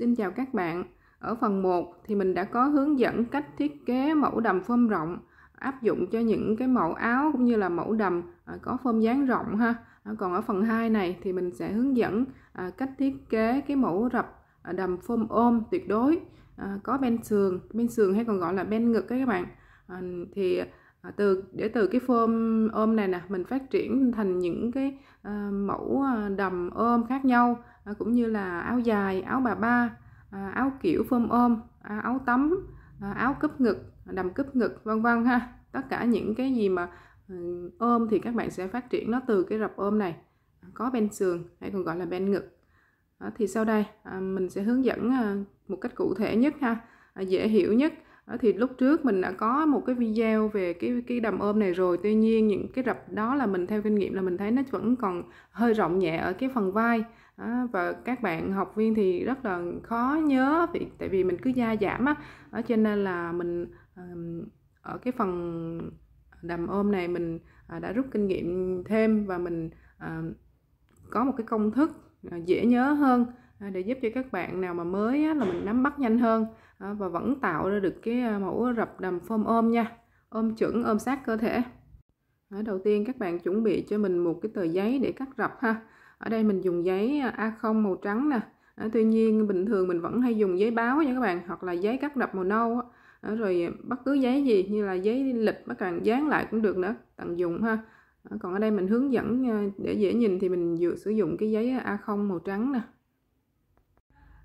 Xin chào các bạn. Ở phần 1 thì mình đã có hướng dẫn cách thiết kế mẫu đầm phom rộng áp dụng cho những cái mẫu áo cũng như là mẫu đầm à, có phom dáng rộng ha. À, còn ở phần 2 này thì mình sẽ hướng dẫn à, cách thiết kế cái mẫu rập đầm phom ôm tuyệt đối có bên sườn, bên sườn hay còn gọi là bên ngực các bạn. Thì từ để từ cái phom ôm này nè mình phát triển thành những cái mẫu đầm ôm khác nhau À, cũng như là áo dài áo bà ba à, áo kiểu phơm ôm à, áo tắm áo cúp ngực đầm cúp ngực vân vân ha tất cả những cái gì mà ôm ừ, thì các bạn sẽ phát triển nó từ cái rập ôm này có bên sườn hay còn gọi là bên ngực thì sau đây mình sẽ hướng dẫn một cách cụ thể nhất ha dễ hiểu nhất thì lúc trước mình đã có một cái video về cái cái đầm ôm này rồi tuy nhiên những cái rập đó là mình theo kinh nghiệm là mình thấy nó vẫn còn hơi rộng nhẹ ở cái phần vai À, và các bạn học viên thì rất là khó nhớ vì tại vì mình cứ gia giảm á ở trên nên là mình ở cái phần đầm ôm này mình à, đã rút kinh nghiệm thêm và mình à, có một cái công thức à, dễ nhớ hơn để giúp cho các bạn nào mà mới là mình nắm bắt nhanh hơn và vẫn tạo ra được cái mẫu rập đầm form ôm nha ôm chuẩn ôm sát cơ thể đầu tiên các bạn chuẩn bị cho mình một cái tờ giấy để cắt rập ha ở đây mình dùng giấy à, A0 màu trắng nè à, tuy nhiên bình thường mình vẫn hay dùng giấy báo nha các bạn hoặc là giấy cắt đập màu nâu à, rồi bất cứ giấy gì như là giấy lịch bất cần dán lại cũng được nữa tận dụng ha à, còn ở đây mình hướng dẫn à, để dễ nhìn thì mình vừa sử dụng cái giấy à, A0 màu trắng nè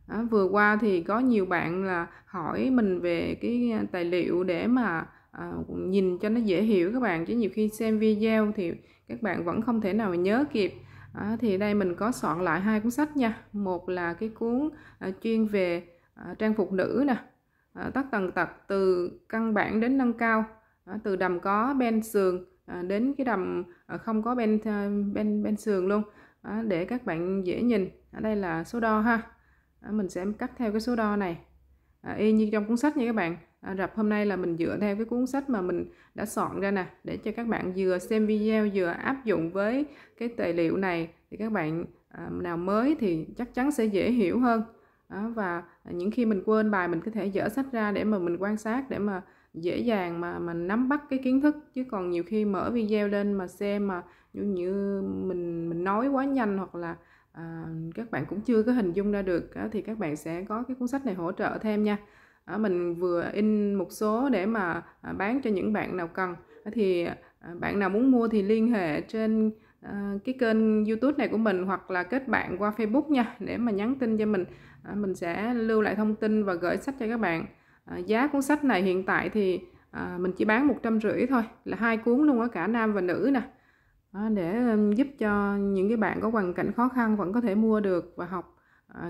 à, vừa qua thì có nhiều bạn là hỏi mình về cái tài liệu để mà à, nhìn cho nó dễ hiểu các bạn chứ nhiều khi xem video thì các bạn vẫn không thể nào nhớ kịp à, thì đây mình có soạn lại hai cuốn sách nha một là cái cuốn à, chuyên về à, trang phục nữ nè à, tất tần tật từ căn bản đến nâng cao à, từ đầm có bên sườn à, đến cái đầm à, không có bên à, bên bên sườn luôn à, để các bạn dễ nhìn ở đây là số đo ha à, mình sẽ cắt theo cái số đo này à, y như trong cuốn sách nha các bạn À, rập hôm nay là mình dựa theo cái cuốn sách mà mình đã soạn ra nè để cho các bạn vừa xem video vừa áp dụng với cái tài liệu này thì các bạn à, nào mới thì chắc chắn sẽ dễ hiểu hơn đó, và những khi mình quên bài mình có thể dở sách ra để mà mình quan sát để mà dễ dàng mà mình nắm bắt cái kiến thức chứ còn nhiều khi mở video lên mà xem mà như, như mình mình nói quá nhanh hoặc là à, các bạn cũng chưa có hình dung ra được á, thì các bạn sẽ có cái cuốn sách này hỗ trợ thêm nha Ờ, mình vừa in một số để mà à, bán cho những bạn nào cần ờ, thì à, bạn nào muốn mua thì liên hệ trên ờ, cái kênh youtube này của mình hoặc là kết bạn qua facebook nha để mà nhắn tin cho mình mình sẽ lưu lại thông tin và gửi sách cho các bạn giá cuốn sách này hiện tại thì mình chỉ bán một trăm rưỡi thôi là hai cuốn luôn á cả nam và nữ nè để giúp cho những cái bạn có hoàn cảnh khó khăn vẫn có thể mua được và học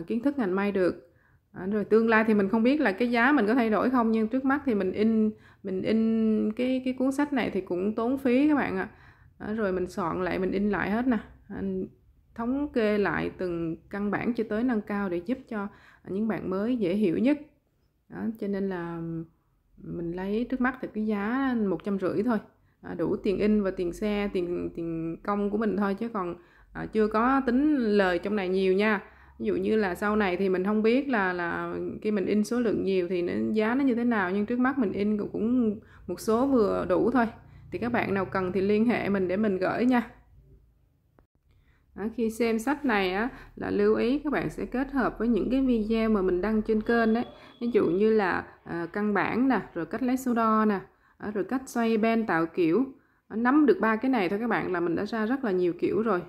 kiến thức ngành may được à, rồi tương lai thì mình không biết là cái giá mình có thay đổi không nhưng trước mắt thì mình in mình in cái cái cuốn sách này thì cũng tốn phí các bạn ạ à. rồi mình soạn lại mình in lại hết nè à, thống kê lại từng căn bản cho tới nâng cao để giúp cho những bạn mới dễ hiểu nhất đó, cho nên là mình lấy trước mắt thì cái giá một trăm rưỡi thôi à, đủ tiền in và tiền xe tiền tiền công của mình thôi chứ còn à, chưa có tính lời trong này nhiều nha ví dụ như là sau này thì mình không biết là là khi mình in số lượng nhiều thì nó, giá nó như thế nào nhưng trước mắt mình in cũng, cũng một số vừa đủ thôi thì các bạn nào cần thì liên hệ mình để mình gửi nha À, khi xem sách này á, là lưu ý các bạn sẽ kết hợp với những cái video mà mình đăng trên kênh đấy ví dụ như là à, căn bản nè rồi cách lấy số đo nè à, rồi cách xoay ben tạo kiểu nắm được ba cái này thôi các bạn là mình đã ra rất là nhiều kiểu rồi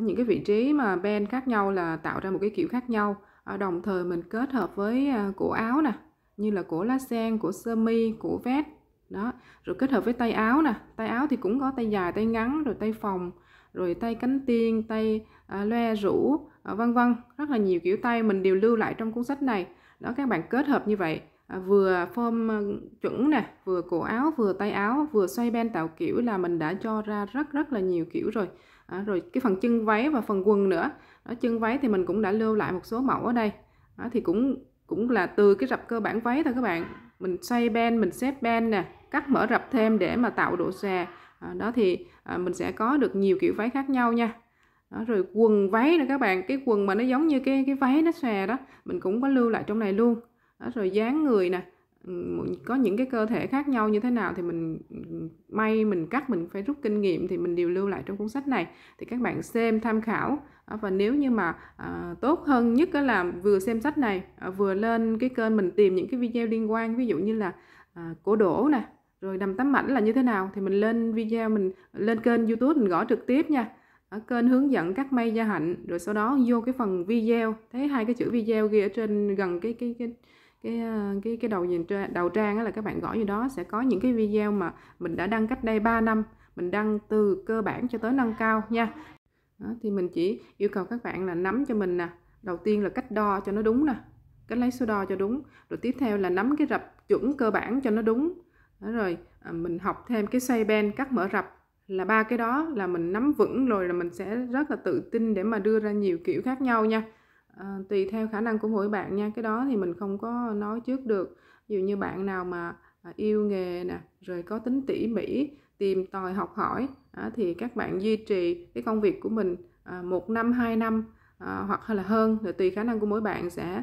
những cái vị trí mà ben khác nhau là tạo ra một cái kiểu khác nhau đồng thời mình kết hợp với à, cổ áo nè như là cổ lá sen cổ sơ mi cổ vest đó rồi kết hợp với tay áo nè tay áo thì cũng có tay dài tay ngắn rồi tay phòng rồi tay cánh tiên tay à, loe rũ à, vân vân rất là nhiều kiểu tay mình đều lưu lại trong cuốn sách này đó các bạn kết hợp như vậy vừa form chuẩn nè vừa cổ áo vừa tay áo vừa xoay ben tạo kiểu là mình đã cho ra rất rất là nhiều kiểu rồi à, rồi cái phần chân váy và phần quần nữa đó, chân váy thì mình cũng đã lưu lại một số mẫu ở đây đó, thì cũng cũng là từ cái rập cơ bản váy thôi các bạn mình xoay ben mình xếp ben nè cắt mở rập thêm để mà tạo độ xà à, ờ, đó thì à, mình sẽ có được nhiều kiểu váy khác nhau nha đó, rồi quần váy nè các bạn cái quần mà nó giống như cái cái váy nó xòe đó mình cũng có lưu lại trong này luôn đó, rồi dáng người nè có những cái cơ thể khác nhau như thế nào thì mình may mình cắt mình phải rút kinh nghiệm thì mình đều lưu lại trong cuốn sách này thì các bạn xem tham khảo à, và nếu như mà à, tốt hơn nhất đó là vừa xem sách này à, vừa lên cái kênh mình tìm những cái video liên quan ví dụ như là à, cổ đổ nè rồi đầm tấm mảnh là như thế nào thì mình lên video mình lên kênh youtube mình gõ trực tiếp nha ở kênh hướng dẫn cắt may gia hạnh rồi sau đó vô cái phần video thấy hai cái chữ video ghi ở trên gần cái cái cái cái ờ, cái cái đầu nhìn đầu trang đó là các bạn gõ gì đó sẽ có những cái video mà mình đã đăng cách đây 3 năm mình đăng từ cơ bản cho tới nâng cao nha đó, thì mình chỉ yêu cầu các bạn là nắm cho mình nè đầu tiên là cách đo cho nó đúng nè cách lấy số đo cho đúng rồi tiếp theo là nắm cái rập chuẩn cơ bản cho nó đúng đó rồi à, mình học thêm cái xoay ben cắt mở rập là ba cái đó là mình nắm vững rồi là mình sẽ rất là tự tin để mà đưa ra nhiều kiểu khác nhau nha Ờ, tùy theo khả năng của mỗi bạn nha cái đó thì mình không có nói trước được Dù như bạn nào mà à, yêu nghề nè rồi có tính tỉ mỉ tìm tòi học hỏi thì các bạn duy trì cái công việc của mình à, một năm hai năm à, hoặc là hơn rồi tùy khả năng của mỗi bạn sẽ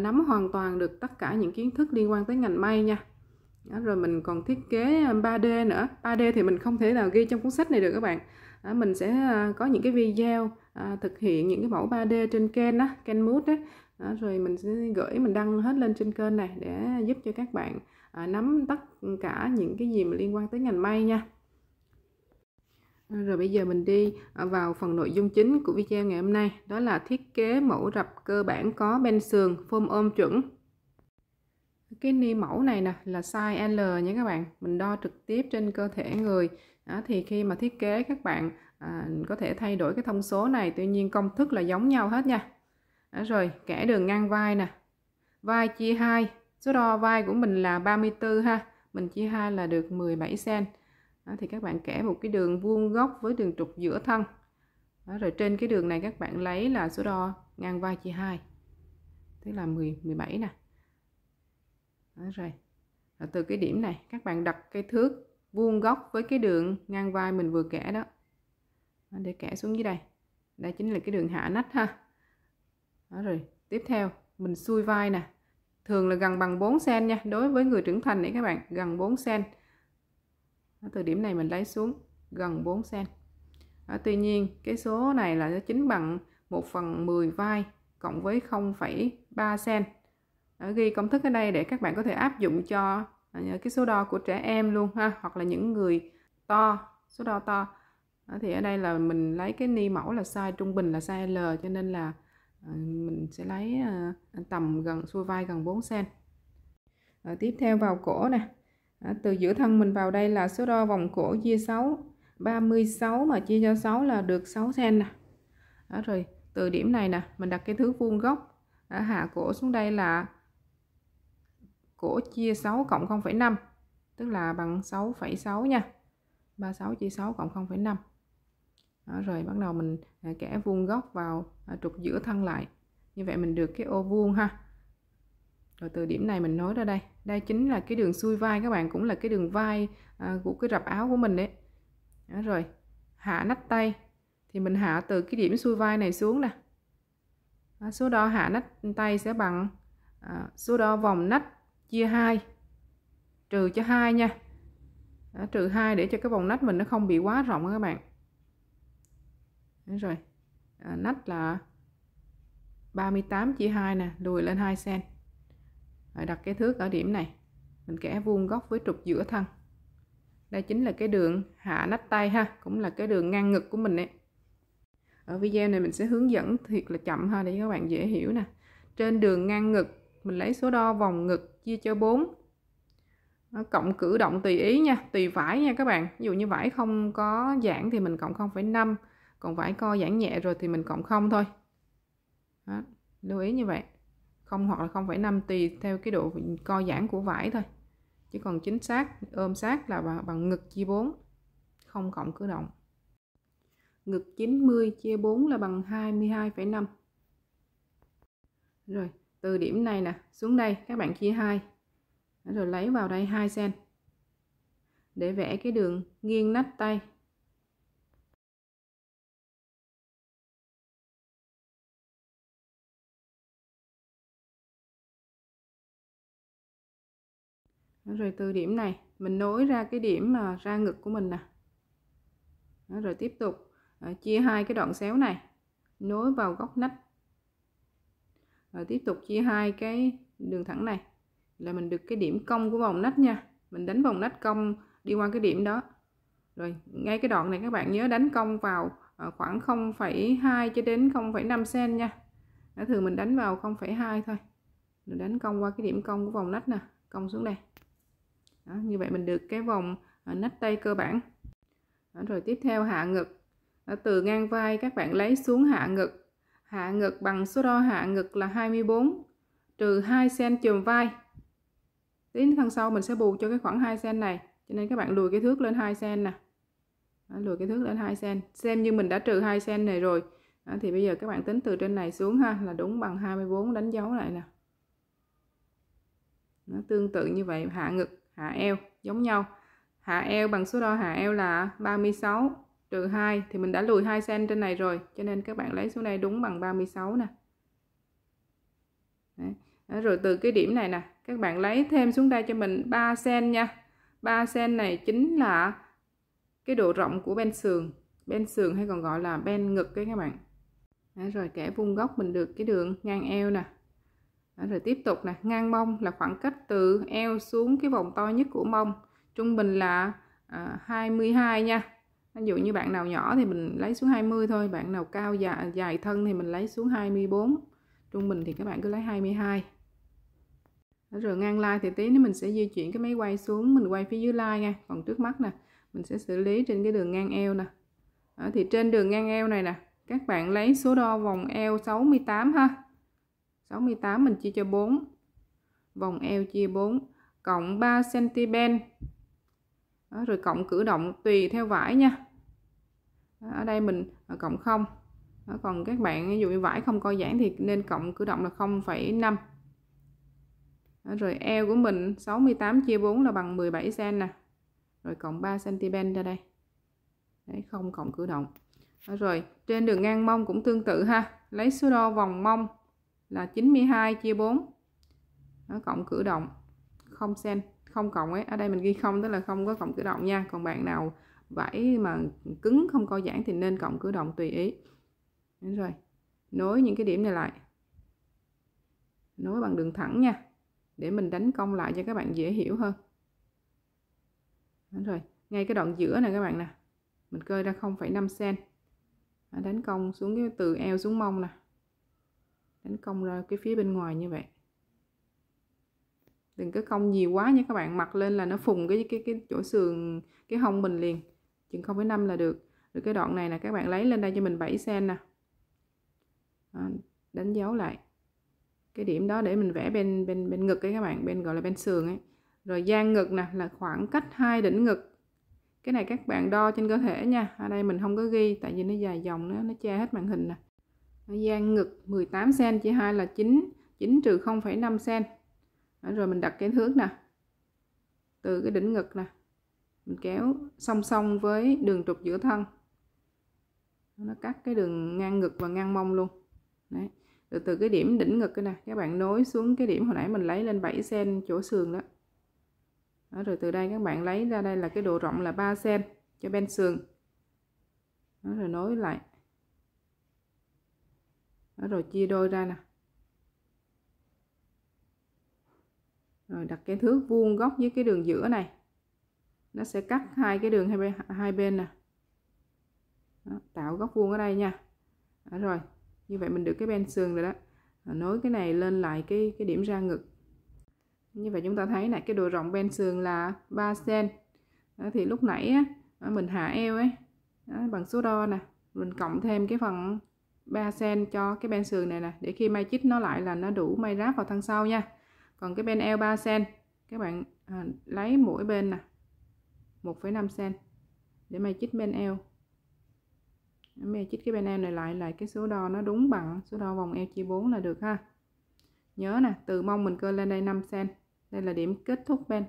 nắm hoàn toàn được tất cả những kiến thức liên quan tới ngành may nha rồi mình còn thiết kế 3D nữa 3D thì mình không thể nào ghi trong cuốn sách này được các bạn mình sẽ có những cái video à, thực hiện những cái mẫu 3D trên kênh á, kênh mút á, đó, rồi mình sẽ gửi mình đăng hết lên trên kênh này để giúp cho các bạn à, nắm tất cả những cái gì mà liên quan tới ngành may nha rồi bây giờ mình đi à, vào phần nội dung chính của video ngày hôm nay đó là thiết kế mẫu rập cơ bản có bên sườn form ôm chuẩn cái ni mẫu này nè là size L nha các bạn mình đo trực tiếp trên cơ thể người đó, thì khi mà thiết kế các bạn à, có thể thay đổi cái thông số này tuy nhiên công thức là giống nhau hết nha đó rồi kẻ đường ngang vai nè vai chia 2 số đo vai của mình là 34 ha mình chia 2 là được 17 cm đó, thì các bạn kẻ một cái đường vuông góc với đường trục giữa thân đó, rồi trên cái đường này các bạn lấy là số đo ngang vai chia 2 tức là 10 17 nè đó, rồi rồi từ cái điểm này các bạn đặt cái thước vuông góc với cái đường ngang vai mình vừa kẻ đó để kẻ xuống dưới đây đây chính là cái đường hạ nách ha đó rồi tiếp theo mình xuôi vai nè thường là gần bằng 4 cm nha đối với người trưởng thành đấy các bạn gần 4 cm từ điểm này mình lấy xuống gần 4 cm đó, tuy nhiên cái số này là nó chính bằng 1 phần 10 vai cộng với 0,3 cm đó, ghi công thức ở đây để các bạn có thể áp dụng cho à, cái số đo của trẻ em luôn ha hoặc là những người to số đo to Ờ, thì ở đây là mình lấy cái ni mẫu là size trung bình là size L cho nên là ờ, mình sẽ lấy ờ, tầm gần xuôi vai gần 4 cm tiếp theo vào cổ nè từ giữa thân mình vào đây là số đo vòng cổ chia 6 36 mà chia cho 6 là được 6 cm nè đó, rồi từ điểm này nè mình đặt cái thứ vuông góc hạ cổ xuống đây là cổ chia 6 cộng 0,5 tức là bằng 6,6 nha 36 chia 6 cộng 0,5 đó, rồi bắt đầu mình à, kẻ vuông góc vào à, trục giữa thân lại như vậy mình được cái ô vuông ha rồi từ điểm này mình nối ra đây đây chính là cái đường xuôi vai các bạn cũng là cái đường vai à, của cái rập áo của mình đấy đó rồi hạ nách tay thì mình hạ từ cái điểm xuôi vai này xuống nè đó, số đo hạ nách tay sẽ bằng à, số đo vòng nách chia 2 trừ cho 2 nha đó, trừ 2 để cho cái vòng nách mình nó không bị quá rộng các bạn Đúng rồi à, nách là 38 chia 2 nè lùi lên 2 cm rồi đặt cái thước ở điểm này mình kẻ vuông góc với trục giữa thân đây chính là cái đường hạ nách tay ha cũng là cái đường ngang ngực của mình đấy ở video này mình sẽ hướng dẫn thiệt là chậm ha để các bạn dễ hiểu nè trên đường ngang ngực mình lấy số đo vòng ngực chia cho 4 nó cộng cử động tùy ý nha tùy vải nha các bạn ví dụ như vải không có giãn thì mình cộng 0,5 còn vải co giãn nhẹ rồi thì mình cộng không thôi đó, lưu ý như vậy không hoặc là không phải năm tùy theo cái độ co giãn của vải thôi chứ còn chính xác ôm sát là bằng, bằng ngực chia 4 không cộng cử động ngực 90 chia 4 là bằng 22,5 rồi từ điểm này nè xuống đây các bạn chia 2 rồi lấy vào đây 2 sen để vẽ cái đường nghiêng nách tay rồi từ điểm này mình nối ra cái điểm mà ra ngực của mình nè đó, rồi tiếp tục à, chia hai cái đoạn xéo này nối vào góc nách rồi tiếp tục chia hai cái đường thẳng này là mình được cái điểm cong của vòng nách nha mình đánh vòng nách cong đi qua cái điểm đó rồi ngay cái đoạn này các bạn nhớ đánh cong vào à, khoảng 0,2 cho đến 0,5 cm nha đó, thường mình đánh vào 0,2 thôi mình đánh cong qua cái điểm cong của vòng nách nè cong xuống đây đó, như vậy mình được cái vòng à, nách tay cơ bản đó, rồi tiếp theo hạ ngực đó, từ ngang vai các bạn lấy xuống hạ ngực hạ ngực bằng số đo hạ ngực là 24 trừ 2 cm chùm vai đến phần sau mình sẽ bù cho cái khoảng 2 cm này cho nên các bạn lùi cái thước lên 2 cm nè đó, lùi cái thước lên 2 cm xem như mình đã trừ 2 cm này rồi đó, thì bây giờ các bạn tính từ trên này xuống ha là đúng bằng 24 đánh dấu lại nè nó tương tự như vậy hạ ngực hạ eo giống nhau hạ eo bằng số đo hạ eo là 36 trừ 2 thì mình đã lùi 2 cm trên này rồi cho nên các bạn lấy số này đúng bằng 36 nè Đấy. Đó, rồi từ cái điểm này nè các bạn lấy thêm xuống đây cho mình 3 cm nha 3 cm này chính là cái độ rộng của bên sườn bên sườn hay còn gọi là bên ngực đấy các bạn Đấy, rồi kẻ vuông góc mình được cái đường ngang eo nè rồi tiếp tục nè ngang mông là khoảng cách từ eo xuống cái vòng to nhất của mông trung bình là à, 22 nha ví dụ như bạn nào nhỏ thì mình lấy xuống 20 thôi bạn nào cao dài, dài thân thì mình lấy xuống 24 trung bình thì các bạn cứ lấy 22 Đó, rồi ngang lai thì tí nữa mình sẽ di chuyển cái máy quay xuống mình quay phía dưới lai nha còn trước mắt nè mình sẽ xử lý trên cái đường ngang eo nè thì trên đường ngang eo này nè các bạn lấy số đo vòng eo 68 ha 68 mình chia cho 4 vòng eo chia 4 cộng 3 cm đó, rồi cộng cử động tùy theo vải nha đó, ở đây mình à, cộng 0 đó, còn các bạn ví dụ như vải không co giãn thì nên cộng cử động là 0,5 rồi eo của mình 68 chia 4 là bằng 17 cm nè rồi cộng 3 cm ra đây đấy không cộng cử động đó, rồi trên đường ngang mông cũng tương tự ha lấy số đo vòng mông là 92 chia 4 nó cộng cử động không sen không cộng ấy ở đây mình ghi không tức là không có cộng cử động nha còn bạn nào vải mà cứng không co giãn thì nên cộng cử động tùy ý Đúng rồi nối những cái điểm này lại nối bằng đường thẳng nha để mình đánh cong lại cho các bạn dễ hiểu hơn Đúng rồi ngay cái đoạn giữa này các bạn nè mình cơi ra 0,5 cm đánh cong xuống cái từ eo xuống mông nè đánh cong ra cái phía bên ngoài như vậy đừng có cong nhiều quá nha các bạn mặc lên là nó phùng cái cái cái chỗ sườn cái hông mình liền chừng không năm là được Được cái đoạn này là các bạn lấy lên đây cho mình 7 cm nè à, đánh dấu lại cái điểm đó để mình vẽ bên bên bên ngực ấy các bạn bên gọi là bên sườn ấy rồi gian ngực nè là khoảng cách hai đỉnh ngực cái này các bạn đo trên cơ thể nha ở đây mình không có ghi tại vì nó dài dòng nó nó che hết màn hình nè gian ngực 18 cm chia 2 là 9 9 trừ 0,5 cm rồi mình đặt cái thước nè từ cái đỉnh ngực nè mình kéo song song với đường trục giữa thân nó cắt cái đường ngang ngực và ngang mông luôn Đấy. rồi từ cái điểm đỉnh ngực cái nè các bạn nối xuống cái điểm hồi nãy mình lấy lên 7 cm chỗ sườn đó. đó rồi từ đây các bạn lấy ra đây là cái độ rộng là 3 cm cho bên sườn đó, rồi nối lại đó, rồi chia đôi ra nè rồi đặt cái thước vuông góc với cái đường giữa này nó sẽ cắt hai cái đường hai bên, hai bên nè đó, tạo góc vuông ở đây nha đó, rồi như vậy mình được cái bên sườn rồi đó nối cái này lên lại cái cái điểm ra ngực như vậy chúng ta thấy này cái độ rộng bên sườn là 3 cm đó, thì lúc nãy á, mình hạ eo ấy đó, bằng số đo nè mình cộng thêm cái phần 3 sen cho cái bên sườn này nè để khi may chích nó lại là nó đủ may ráp vào thân sau nha còn cái bên eo 3 sen các bạn à, lấy mỗi bên nè 1,5 sen để may chích bên eo mày chích cái bên eo này lại lại cái số đo nó đúng bằng số đo vòng eo chia 4 là được ha nhớ nè từ mông mình cơ lên đây 5 sen đây là điểm kết thúc bên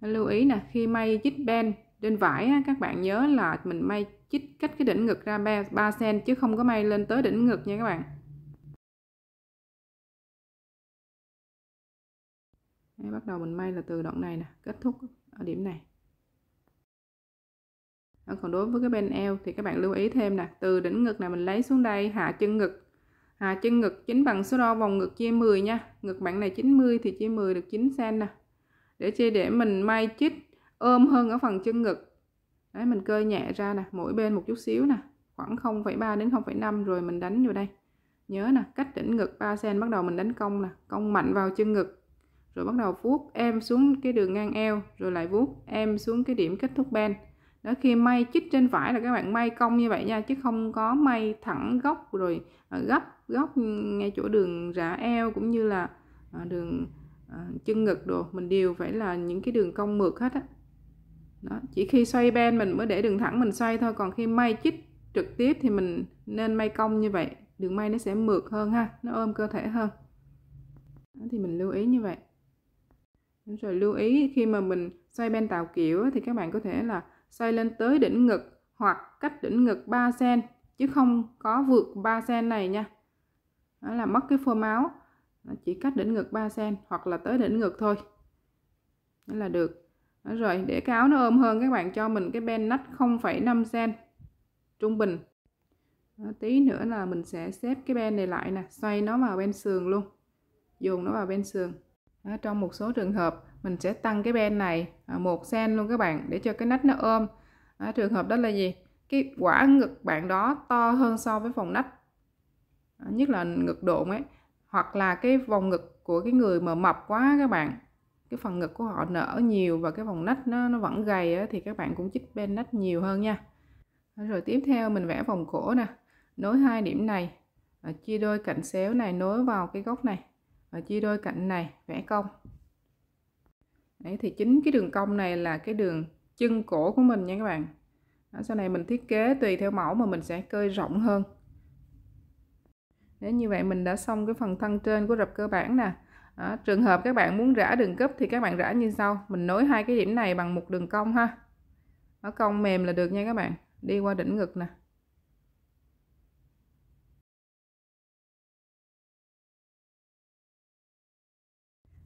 lưu ý nè khi may chích ben trên vải các bạn nhớ là mình may chích cách cái đỉnh ngực ra 3, 3 cm chứ không có may lên tới đỉnh ngực nha các bạn Đấy, bắt đầu mình may là từ đoạn này nè kết thúc ở điểm này còn đối với cái bên eo thì các bạn lưu ý thêm nè từ đỉnh ngực này mình lấy xuống đây hạ chân ngực hạ chân ngực chính bằng số đo vòng ngực chia 10 nha ngực bạn này 90 thì chia 10 được 9 cm nè để chi để mình may chít ôm hơn ở phần chân ngực đấy mình cơ nhẹ ra nè mỗi bên một chút xíu nè khoảng 0,3 đến 0,5 rồi mình đánh vào đây nhớ nè cách đỉnh ngực 3 sen bắt đầu mình đánh cong nè cong mạnh vào chân ngực rồi bắt đầu vuốt em xuống cái đường ngang eo rồi lại vuốt em xuống cái điểm kết thúc ben đó khi may chích trên vải là các bạn may cong như vậy nha chứ không có may thẳng góc rồi à, gấp góc ngay chỗ đường rã eo cũng như là à, đường à, chân ngực đồ mình đều phải là những cái đường cong mượt hết á đó. chỉ khi xoay ben mình mới để đường thẳng mình xoay thôi còn khi may chích trực tiếp thì mình nên may cong như vậy đường may nó sẽ mượt hơn ha nó ôm cơ thể hơn đó, thì mình lưu ý như vậy rồi lưu ý khi mà mình xoay ben tạo kiểu thì các bạn có thể là xoay lên tới đỉnh ngực hoặc cách đỉnh ngực 3 cm chứ không có vượt 3 cm này nha đó là mất cái phô máu chỉ cách đỉnh ngực 3 cm hoặc là tới đỉnh ngực thôi đó là được đó rồi để cái áo nó ôm hơn các bạn cho mình cái ben nách 0,5 cm trung bình đó, tí nữa là mình sẽ xếp cái ben này lại nè xoay nó vào bên sườn luôn dùng nó vào bên sườn đó, trong một số trường hợp mình sẽ tăng cái ben này à, một cm luôn các bạn để cho cái nách nó ôm đó, trường hợp đó là gì cái quả ngực bạn đó to hơn so với vòng nách đó, nhất là ngực độn ấy hoặc là cái vòng ngực của cái người mà mập quá các bạn cái phần ngực của họ nở nhiều và cái vòng nách nó, nó vẫn gầy á, thì các bạn cũng chích bên nách nhiều hơn nha rồi tiếp theo mình vẽ vòng cổ nè nối hai điểm này à, chia đôi cạnh xéo này nối vào cái góc này à, chia đôi cạnh này vẽ cong Đấy, thì chính cái đường cong này là cái đường chân cổ của mình nha các bạn sau này mình thiết kế tùy theo mẫu mà mình sẽ cơi rộng hơn Đấy, như vậy mình đã xong cái phần thân trên của rập cơ bản nè à, trường hợp các bạn muốn rã đường cấp thì các bạn rã như sau mình nối hai cái điểm này bằng một đường cong ha nó cong mềm là được nha các bạn đi qua đỉnh ngực nè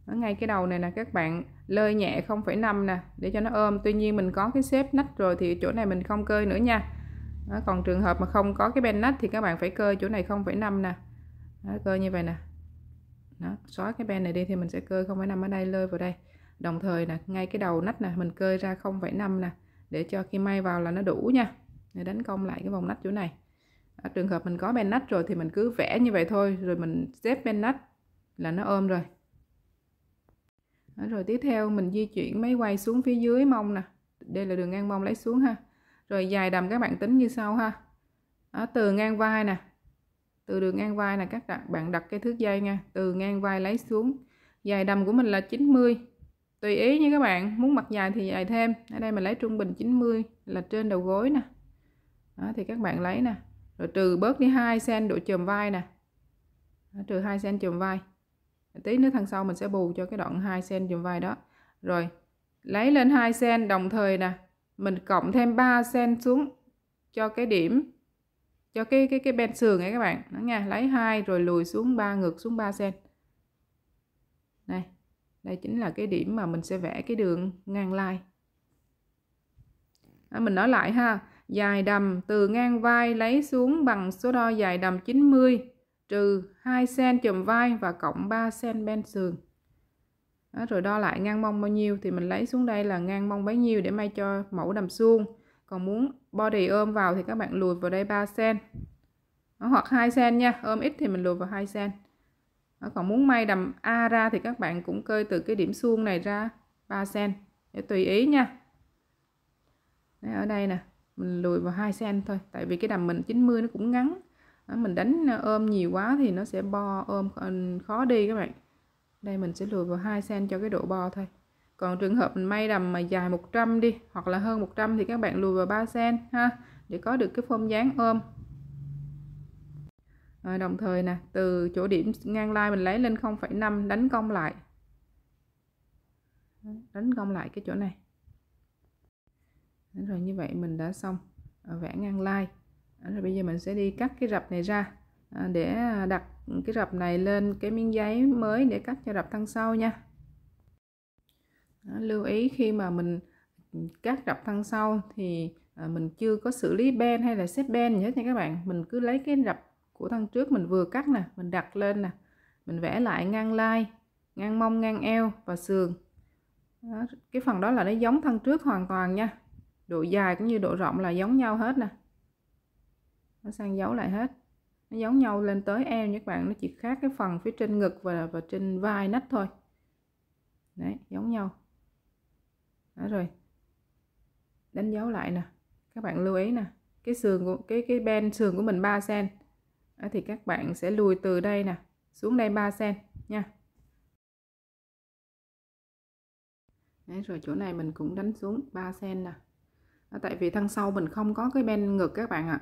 ở ngay cái đầu này nè các bạn lơi nhẹ 0,5 nè để cho nó ôm tuy nhiên mình có cái xếp nách rồi thì chỗ này mình không cơi nữa nha đó, còn trường hợp mà không có cái ben nách thì các bạn phải cơ chỗ này 0,5 nè đó, cơ như vậy nè đó, xóa cái ben này đi thì mình sẽ cơ 0,5 ở đây lơi vào đây đồng thời nè ngay cái đầu nách nè mình cơi ra 0,5 nè để cho khi may vào là nó đủ nha để đánh công lại cái vòng nách chỗ này ở trường hợp mình có ben nách rồi thì mình cứ vẽ như vậy thôi rồi mình xếp ben nách là nó ôm rồi đó, rồi tiếp theo mình di chuyển máy quay xuống phía dưới mông nè đây là đường ngang mông lấy xuống ha rồi dài đầm các bạn tính như sau ha đó, từ ngang vai nè từ đường ngang vai là các bạn đặt cái thước dây nha từ ngang vai lấy xuống dài đầm của mình là 90 tùy ý như các bạn muốn mặc dài thì dài thêm ở đây mình lấy trung bình 90 là trên đầu gối nè đó, thì các bạn lấy nè rồi trừ bớt đi 2 cm độ chùm vai nè đó, trừ 2 cm chùm vai tí nữa thằng sau mình sẽ bù cho cái đoạn 2 cm chùm vai đó rồi lấy lên 2 cm đồng thời nè mình cộng thêm 3 sen xuống cho cái điểm cho cái cái cái bên sườn ấy các bạn nó nha lấy hai rồi lùi xuống ba ngược xuống 3 sen này đây chính là cái điểm mà mình sẽ vẽ cái đường ngang lai à, mình nói lại ha dài đầm từ ngang vai lấy xuống bằng số đo dài đầm 90 trừ 2 sen chùm vai và cộng 3 sen bên sườn đó, rồi đo lại ngang mông bao nhiêu thì mình lấy xuống đây là ngang mông bấy nhiêu để may cho mẫu đầm suông còn muốn body ôm vào thì các bạn lùi vào đây 3 cm đó, hoặc 2 cm nha ôm ít thì mình lùi vào 2 cm đó, còn muốn may đầm A ra thì các bạn cũng cơi từ cái điểm suông này ra 3 cm để tùy ý nha Đấy, ở đây nè mình lùi vào 2 cm thôi tại vì cái đầm mình 90 nó cũng ngắn đó, mình đánh ôm nhiều quá thì nó sẽ bo ôm ờ, khó đi các bạn đây mình sẽ lùi vào 2 cm cho cái độ bò thôi còn trường hợp mình may đầm mà dài 100 đi hoặc là hơn 100 thì các bạn lùi vào 3 cm ha để có được cái form dáng ôm à, đồng thời nè từ chỗ điểm ngang lai mình lấy lên 0,5 đánh cong lại đánh cong lại cái chỗ này rồi như vậy mình đã xong vẽ ngang lai rồi bây giờ mình sẽ đi cắt cái rập này ra À, để à, đặt cái rập này lên cái miếng giấy mới để cắt cho rập thân sau nha lưu ý khi mà mình cắt rập thân sau thì à, mình chưa có xử lý ben hay là xếp ben gì hết nha các bạn mình cứ lấy cái rập của thân trước mình vừa cắt nè mình đặt lên nè mình vẽ lại ngang lai ngang mông ngang eo và sườn đó, cái phần đó là nó giống thân trước hoàn toàn nha độ dài cũng như độ rộng là giống nhau hết nè nó sang dấu lại hết nó giống nhau lên tới eo nha các bạn nó chỉ khác cái phần phía trên ngực và và trên vai nách thôi đấy giống nhau đó rồi đánh dấu lại nè các bạn lưu ý nè cái sườn của cái cái ben sườn của mình 3 sen thì các bạn sẽ lùi từ đây nè xuống đây 3 sen nha Đấy, rồi chỗ này mình cũng đánh xuống 3 sen nè. Tại vì thân sau mình không có cái ben ngực các bạn ạ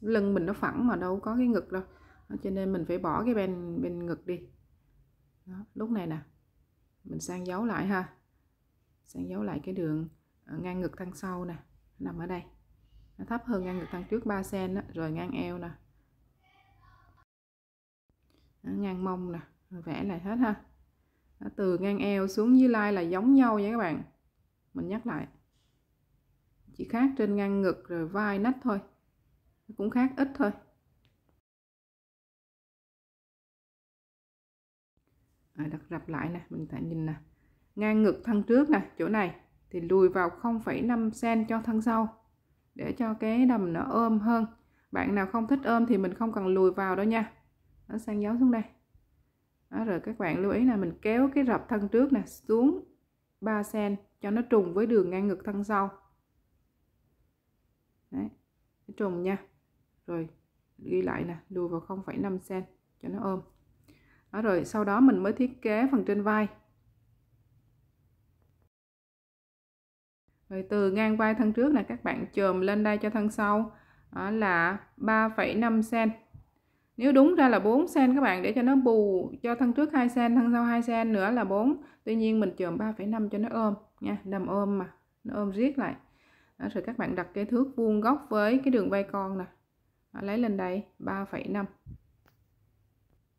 lưng mình nó phẳng mà đâu có cái ngực đâu cho nên mình phải bỏ cái bên bên ngực đi đó, lúc này nè mình sang dấu lại ha sang dấu lại cái đường à, ngang ngực thăng sau nè nằm ở đây nó thấp hơn ngang ngực thăng trước 3 cm rồi ngang eo nè đó, ngang mông nè vẽ lại hết ha đó, từ ngang eo xuống dưới lai là giống nhau nha các bạn mình nhắc lại chỉ khác trên ngang ngực rồi vai nách thôi cũng khác ít thôi à, đặt rập lại nè mình ta nhìn nè ngang ngực thân trước nè chỗ này thì lùi vào 0,5 cm cho thân sau để cho cái đầm nó ôm hơn bạn nào không thích ôm thì mình không cần lùi vào đâu nha nó sang dấu xuống đây đó, rồi các bạn lưu ý là mình kéo cái rập thân trước nè xuống 3 cm cho nó trùng với đường ngang ngực thân sau Đấy, trùng nha rồi ghi lại nè lùi vào 0,5 cm cho nó ôm đó rồi sau đó mình mới thiết kế phần trên vai rồi từ ngang vai thân trước là các bạn chồm lên đây cho thân sau đó là 3,5 cm nếu đúng ra là 4 cm các bạn để cho nó bù cho thân trước 2 cm thân sau 2 cm nữa là 4 tuy nhiên mình chồm 3,5 cho nó ôm nha đầm ôm mà nó ôm riết lại đó, rồi các bạn đặt cái thước vuông góc với cái đường vai con nè lấy lên đây 3,5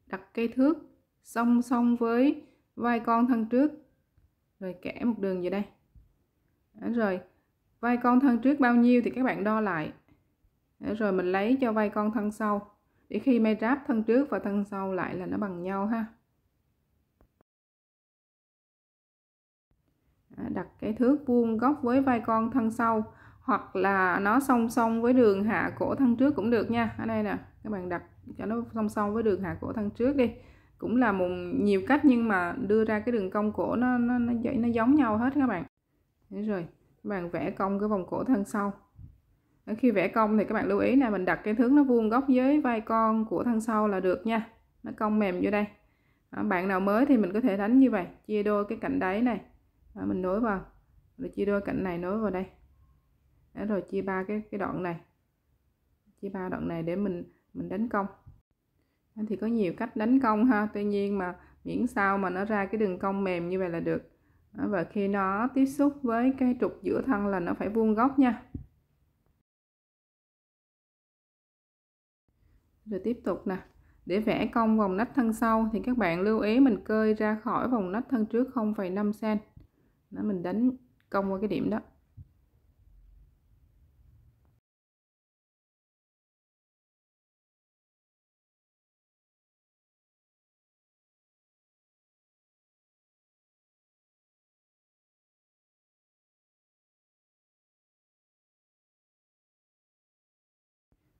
đặt cây thước song song với vai con thân trước rồi kẻ một đường về đây đó rồi vai con thân trước bao nhiêu thì các bạn đo lại đó rồi mình lấy cho vai con thân sau để khi may ráp thân trước và thân sau lại là nó bằng nhau ha đặt cái thước vuông góc với vai con thân sau hoặc là nó song song với đường hạ cổ thân trước cũng được nha ở đây nè các bạn đặt cho nó song song với đường hạ cổ thân trước đi cũng là một nhiều cách nhưng mà đưa ra cái đường cong cổ nó nó nó, nó giống nhau hết các bạn Đấy rồi các bạn vẽ cong cái vòng cổ thân sau ở khi vẽ cong thì các bạn lưu ý là mình đặt cái thước nó vuông góc với vai con của thân sau là được nha nó cong mềm vô đây đó, bạn nào mới thì mình có thể đánh như vậy chia đôi cái cạnh đáy này đó, mình nối vào rồi chia đôi cạnh này nối vào đây đó, rồi chia ba cái cái đoạn này chia ba đoạn này để mình mình đánh cong thì có nhiều cách đánh cong ha tuy nhiên mà miễn sao mà nó ra cái đường cong mềm như vậy là được và khi nó tiếp xúc với cái trục giữa thân là nó phải vuông góc nha rồi tiếp tục nè để vẽ cong vòng nách thân sau thì các bạn lưu ý mình cơi ra khỏi vòng nách thân trước 0,5 cm. nó mình đánh cong qua cái điểm đó.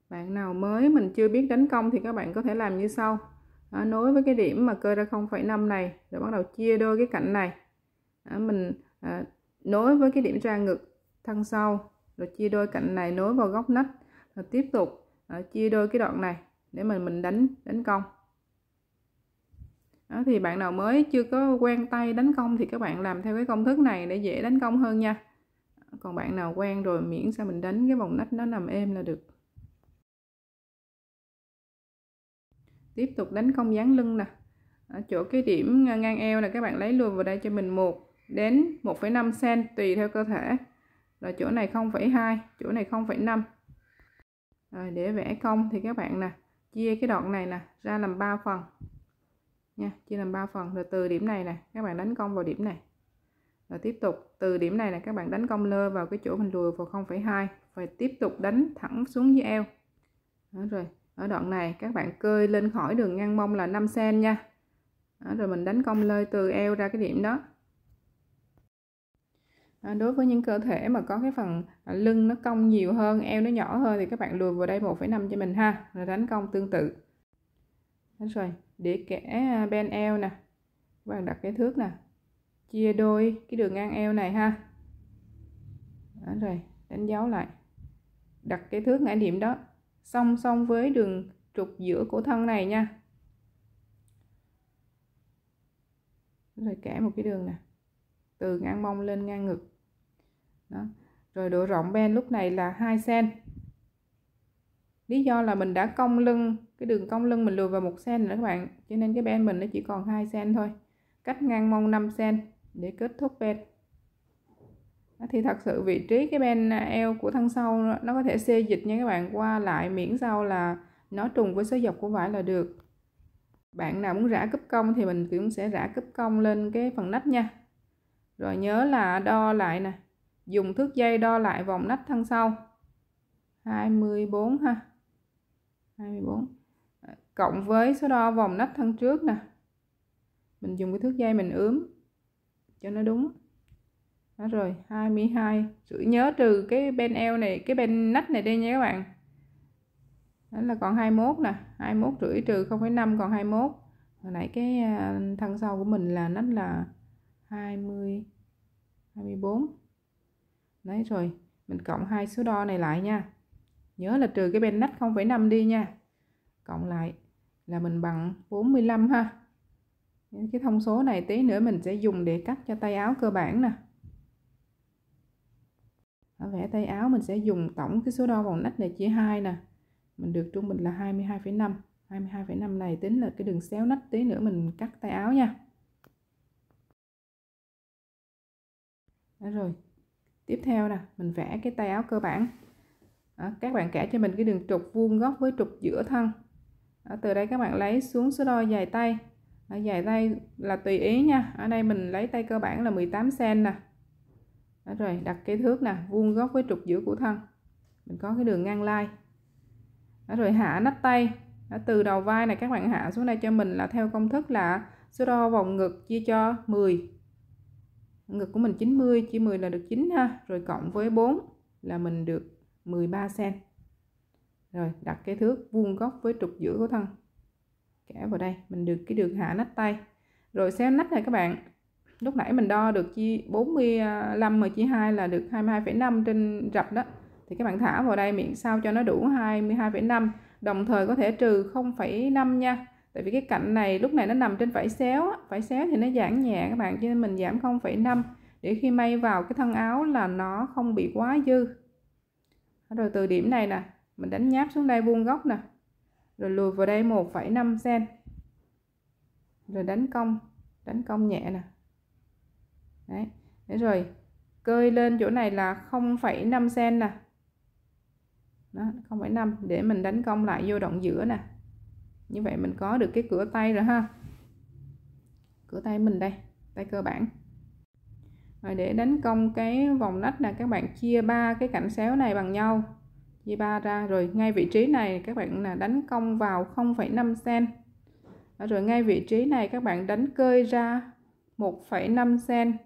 bạn nào mới mình chưa biết đánh cong thì các bạn có thể làm như sau đó, nối với cái điểm mà cơ ra 0,5 này rồi bắt đầu chia đôi cái cạnh này đó, mình à, nối với cái điểm ra ngực thân sau rồi chia đôi cạnh này nối vào góc nách rồi tiếp tục à, chia đôi cái đoạn này để mình mình đánh đánh cong đó, thì bạn nào mới chưa có quen tay đánh cong thì các bạn làm theo cái công thức này để dễ đánh cong hơn nha còn bạn nào quen rồi miễn sao mình đánh cái vòng nách nó nằm êm là được tiếp tục đánh cong dán lưng nè ở chỗ cái điểm ngang eo là các bạn lấy luôn vào đây cho mình 1 đến 1,5 cm tùy theo cơ thể rồi chỗ này 0,2 chỗ này 0,5 rồi để vẽ cong thì các bạn nè chia cái đoạn này nè ra làm 3 phần nha chia làm 3 phần rồi từ điểm này nè các bạn đánh cong vào điểm này rồi tiếp tục từ điểm này nè các bạn đánh cong lơ vào cái chỗ mình lùi vào 0,2 và tiếp tục đánh thẳng xuống dưới eo Đó rồi ở đoạn này các bạn cơi lên khỏi đường ngang mông là 5 cm nha đó, rồi mình đánh cong lơi từ eo ra cái điểm đó à, đối với những cơ thể mà có cái phần lưng nó cong nhiều hơn eo nó nhỏ hơn thì các bạn lùi vào đây 1,5 cho mình ha rồi đánh cong tương tự Đúng rồi để kẻ à, bên eo nè các bạn đặt cái thước nè chia đôi cái đường ngang eo này ha Đúng rồi đánh dấu lại đặt cái thước ngay điểm đó song song với đường trục giữa cổ thân này nha rồi kẻ một cái đường nè từ ngang mông lên ngang ngực đó. rồi độ rộng ben lúc này là 2 sen. lý do là mình đã cong lưng cái đường cong lưng mình lùi vào một sen nữa các bạn cho nên cái ben mình nó chỉ còn 2 sen thôi cách ngang mông 5 sen để kết thúc ben thì thật sự vị trí cái bên à, eo của thân sau nó có thể xê dịch nha các bạn qua lại miễn sao là nó trùng với số dọc của vải là được bạn nào muốn rã cúp cong thì mình cũng sẽ rã cúp cong lên cái phần nách nha rồi nhớ là đo lại nè dùng thước dây đo lại vòng nách thân sau 24 ha 24 cộng với số đo vòng nách thân trước nè mình dùng cái thước dây mình ướm cho nó đúng đó rồi 22 rưỡi nhớ trừ cái bên eo này cái bên nách này đi nha các bạn đó là còn 21 nè 21 rưỡi trừ 0,5 còn 21 hồi nãy cái à, thân sau của mình là nách là 20 24 đấy rồi mình cộng hai số đo này lại nha nhớ là trừ cái bên nách 0,5 đi nha cộng lại là mình bằng 45 ha cái thông số này tí nữa mình sẽ dùng để cắt cho tay áo cơ bản nè vẽ tay áo mình sẽ dùng tổng cái số đo vòng nách này chia 2 nè mình được trung bình là 22,5 22,5 này tính là cái đường xéo nách tí nữa mình cắt tay áo nha Đó rồi tiếp theo nè mình vẽ cái tay áo cơ bản Đó, các bạn kẻ cho mình cái đường trục vuông góc với trục giữa thân Đó, từ đây các bạn lấy xuống số đo dài tay Đó, dài tay là tùy ý nha ở đây mình lấy tay cơ bản là 18 cm nè đó rồi đặt cái thước nè vuông góc với trục giữa của thân mình có cái đường ngang lai đó rồi hạ nách tay đó, từ đầu vai này các bạn hạ xuống đây cho mình là theo công thức là số đo vòng ngực chia cho 10 ngực của mình 90 chia 10 là được 9 ha rồi cộng với 4 là mình được 13 cm rồi đặt cái thước vuông góc với trục giữa của thân kẻ vào đây mình được cái đường hạ nách tay rồi xem nách này các bạn lúc nãy mình đo được chia 45 mà chia 2 là được 22,5 trên rạch đó thì các bạn thả vào đây miệng sao cho nó đủ 22,5 đồng thời có thể trừ 0,5 nha tại vì cái cạnh này lúc này nó nằm trên vải xéo vải xéo thì nó giãn nhẹ các bạn cho nên mình giảm 0,5 để khi may vào cái thân áo là nó không bị quá dư rồi từ điểm này nè mình đánh nháp xuống đây vuông góc nè rồi lùi vào đây 1,5 cm rồi đánh cong đánh cong nhẹ nè đấy thế rồi cơi lên chỗ này là 0,5 cm nè đó, 0,5 để mình đánh cong lại vô đoạn giữa nè như vậy mình có được cái cửa tay rồi ha cửa tay mình đây tay cơ bản rồi để đánh cong cái vòng nách nè các bạn chia ba cái cạnh xéo này bằng nhau chia ba ra rồi ngay vị trí này các bạn là đánh cong vào 0,5 cm rồi ngay vị trí này các bạn đánh cơi ra 1,5 cm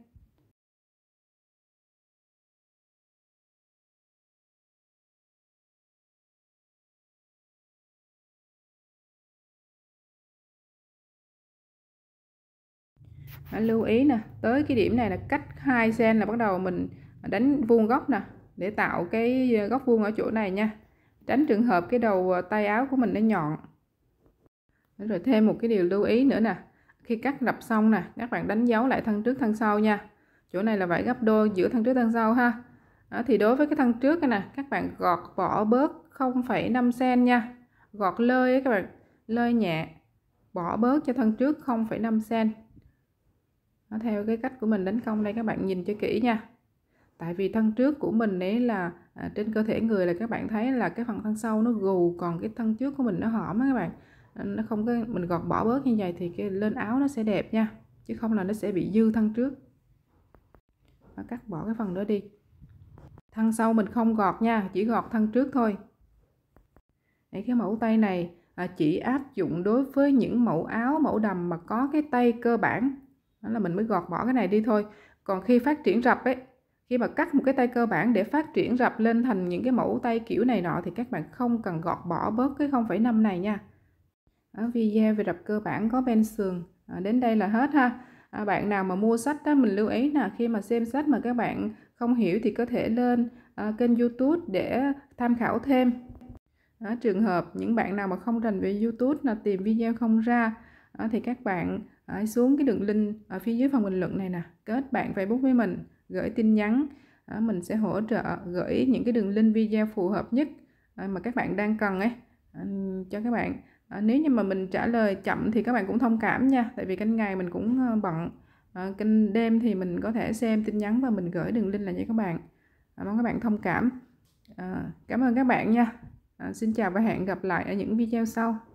lưu ý nè tới cái điểm này là cách 2 cm là bắt đầu mình đánh vuông góc nè để tạo cái ờ, góc vuông ở chỗ này nha tránh trường hợp cái đầu ờ, tay áo của mình nó nhọn rồi thêm một cái điều lưu ý nữa nè khi cắt lập xong nè các bạn đánh dấu lại thân trước thân sau nha chỗ này là vải gấp đôi giữa thân trước thân sau ha đó, thì đối với cái thân trước này nè các bạn gọt bỏ bớt 0,5 cm nha gọt lơi các bạn lơi nhẹ bỏ bớt cho thân trước 0,5 cm nó theo cái cách của mình đánh cong đây các bạn nhìn cho kỹ nha tại vì thân trước của mình ấy là à, trên cơ thể người là các bạn thấy là cái phần thân sau nó gù còn cái thân trước của mình nó hõm á các bạn nó không có mình gọt bỏ bớt như vậy thì cái lên áo nó sẽ đẹp nha chứ không là nó sẽ bị dư thân trước và cắt bỏ cái phần đó đi thân sau mình không gọt nha chỉ gọt thân trước thôi để cái mẫu tay này à, chỉ áp dụng đối với những mẫu áo mẫu đầm mà có cái tay cơ bản đó là mình mới gọt bỏ cái này đi thôi còn khi phát triển rập ấy khi mà cắt một cái tay cơ bản để phát triển rập lên thành những cái mẫu tay kiểu này nọ thì các bạn không cần gọt bỏ bớt cái 0,5 này nha đó, video về rập cơ bản có bên sườn à, đến đây là hết ha à, bạn nào mà mua sách đó mình lưu ý là khi mà xem sách mà các bạn không hiểu thì có thể lên à, kênh youtube để tham khảo thêm à, trường hợp những bạn nào mà không rành về youtube là tìm video không ra à, thì các bạn Đấy, ờ, xuống cái đường link ở phía dưới phần bình luận này nè kết bạn Facebook với mình gửi tin nhắn đó, ờ, mình sẽ hỗ trợ gửi những cái đường link video phù hợp nhất ờ, mà các bạn đang cần ấy cho các bạn nếu như mà mình trả lời chậm thì các bạn cũng thông cảm nha tại vì canh ngày mình cũng bận kênh đêm thì mình có thể xem tin nhắn và mình gửi đường link là cho các bạn mong các bạn thông cảm cảm ơn các bạn nha xin chào và hẹn gặp lại ở những video sau